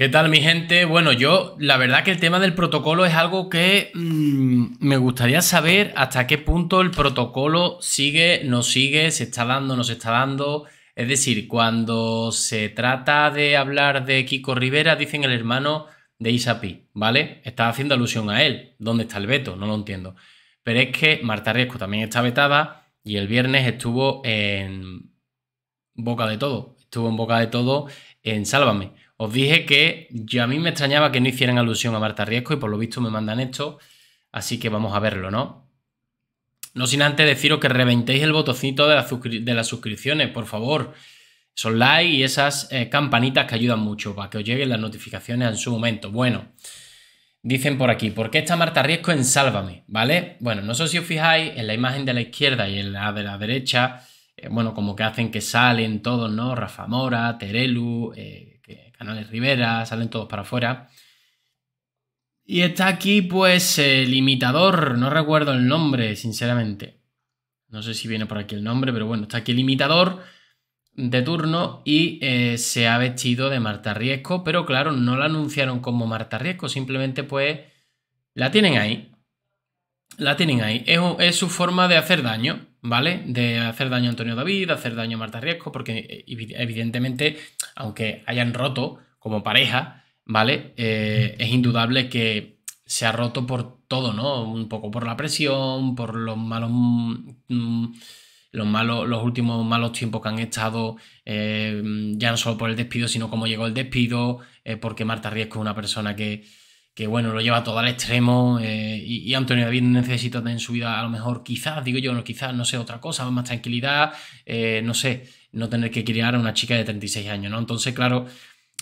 ¿Qué tal mi gente? Bueno, yo la verdad que el tema del protocolo es algo que mm, me gustaría saber hasta qué punto el protocolo sigue, no sigue, se está dando, no se está dando. Es decir, cuando se trata de hablar de Kiko Rivera, dicen el hermano de Isapi, ¿vale? Está haciendo alusión a él. ¿Dónde está el veto? No lo entiendo. Pero es que Marta Riesco también está vetada y el viernes estuvo en boca de todo. Estuvo en boca de todo en Sálvame os dije que yo a mí me extrañaba que no hicieran alusión a Marta Riesco y por lo visto me mandan esto, así que vamos a verlo, ¿no? No sin antes deciros que reventéis el botoncito de, las suscripciones, por favor. Son like y esas eh, campanitas que ayudan mucho para que os lleguen las notificaciones en su momento. Bueno, dicen por aquí, ¿por qué está Marta Riesco en Sálvame? ¿Vale? Bueno, no sé si os fijáis en la imagen de la izquierda y en la de la derecha eh, bueno, como que hacen que salen todos, ¿no? Rafa Mora, Terelu, eh, Canales Rivera, salen todos para afuera. Y está aquí, pues, el imitador, no recuerdo el nombre, sinceramente. No sé si viene por aquí el nombre, pero bueno, está aquí el imitador de turno y eh, se ha vestido de Marta Riesco, pero claro, no la anunciaron como Marta Riesco, simplemente pues la tienen ahí. La tienen ahí. Es, es su forma de hacer daño. ¿vale? De hacer daño a Antonio David, hacer daño a Marta Riesco, porque eh, evidentemente, aunque hayan roto como pareja, ¿vale? Eh, es indudable que se ha roto por todo, ¿no? Un poco por la presión, por los malos... Mm, los, malos, los últimos malos tiempos que han estado, eh, ya no solo por el despido, sino como llegó el despido, porque Marta Riesco es una persona que, que bueno, lo lleva todo al extremo eh, y, Antonio David necesita en su vida a lo mejor quizás, digo yo, no, quizás, no sé, otra cosa, más tranquilidad, eh, no sé, no tener que criar a una chica de 36 años, ¿no? Entonces, claro,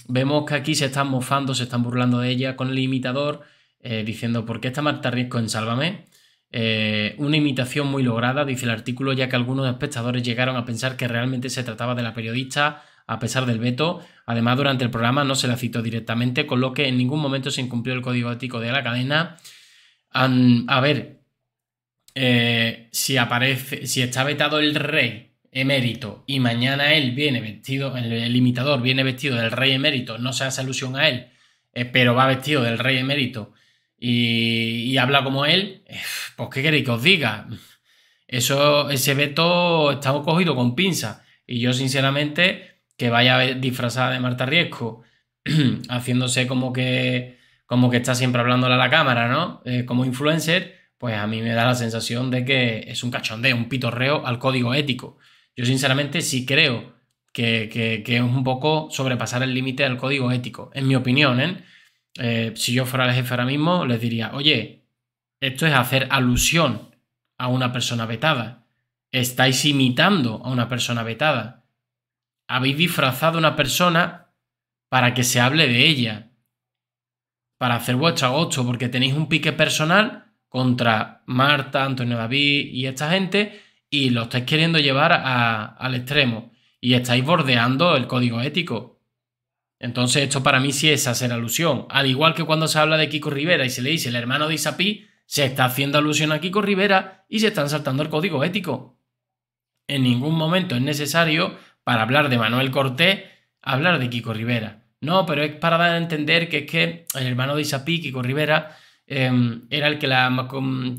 vemos que aquí se están mofando, se están burlando de ella con el imitador, eh, diciendo, ¿por qué está Marta Riesco en Sálvame? una imitación muy lograda, dice el artículo, ya que algunos espectadores llegaron a pensar que realmente se trataba de la periodista a pesar del veto. Además, durante el programa no se la citó directamente, con lo que en ningún momento se incumplió el código ético de la cadena. a ver, eh, si aparece, si está vetado el rey emérito y mañana él viene vestido, el, imitador viene vestido del rey emérito, no se hace alusión a él, eh, pero va vestido del rey emérito y, habla como él, eh, pues qué queréis que os diga. Eso, ese veto está cogido con pinza. Y yo, sinceramente, que vaya disfrazada de Marta Riesco, haciéndose como que, como que está siempre hablándole a la cámara, ¿no? Eh, como influencer, pues a mí me da la sensación de que es un cachondeo, un pitorreo al código ético. Yo sinceramente sí creo que, es un poco sobrepasar el límite del código ético, en mi opinión, ¿eh? Eh, si yo fuera el jefe ahora mismo, les diría, oye, esto es hacer alusión a una persona vetada. Estáis imitando a una persona vetada habéis disfrazado a una persona para que se hable de ella, para hacer vuestro agosto, porque tenéis un pique personal contra Marta, Antonio David y esta gente, y lo estáis queriendo llevar al extremo, y estáis bordeando el código ético. Entonces esto para mí sí es hacer alusión. Al igual que cuando se habla de Kiko Rivera y se le dice el hermano de Isapí, se está haciendo alusión a Kiko Rivera y se están saltando el código ético. En ningún momento es necesario para hablar de Manuel Cortés, hablar de Kiko Rivera. No, pero es para dar a entender que es que el hermano de Isapí, Kiko Rivera, em, era el que la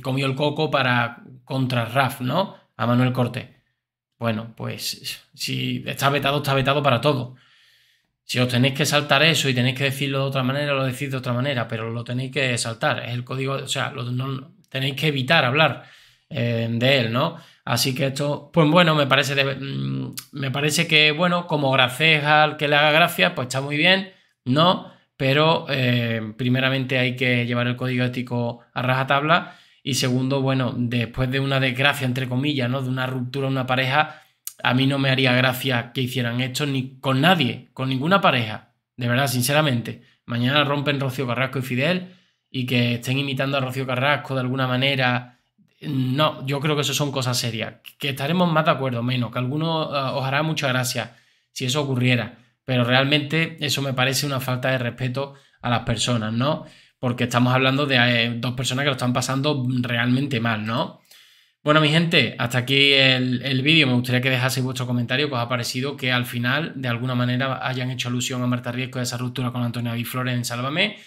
comió el coco para contra Raf, ¿no? A Manuel Cortés. Bueno, pues si está vetado, está vetado para todo. Si os tenéis que saltar eso y tenéis que decirlo de otra manera, lo decís de otra manera, pero lo tenéis que saltar. Es el código, o sea, no, tenéis que evitar hablar eh, de él, ¿no? Así que esto, pues bueno, me parece, mm, me parece que, bueno, como gracias al que le haga gracia, pues está muy bien, ¿no? Pero eh, primeramente hay que llevar el código ético a rajatabla y segundo, bueno, después de una desgracia, entre comillas, ¿no? De una ruptura una pareja, a mí no me haría gracia que hicieran esto ni con nadie, con ninguna pareja, de verdad, sinceramente. Mañana rompen Rocío Carrasco y Fidel y que estén imitando a Rocío Carrasco de alguna manera no, yo creo que eso son cosas serias. Que estaremos más de acuerdo, menos, que algunos eh, os hará mucha gracia si eso ocurriera. Pero realmente eso me parece una falta de respeto a las personas, ¿no? Porque estamos hablando de eh, dos personas que lo están pasando realmente mal, ¿no? Bueno, mi gente, hasta aquí el, vídeo. Me gustaría que dejaseis vuestro comentario que os ha parecido que al final, de alguna manera, hayan hecho alusión a Marta Riesco de esa ruptura con Antonio Aviflores en Sálvame.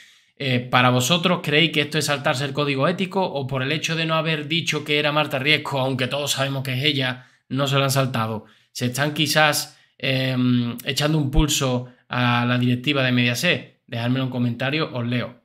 Eh, ¿Para vosotros creéis que esto es saltarse el código ético o por el hecho de no haber dicho que era Marta Riesco, aunque todos sabemos que es ella, no se lo han saltado? ¿Se están quizás em, echando un pulso a la directiva de Mediaset? Dejadmelo en comentario, os leo.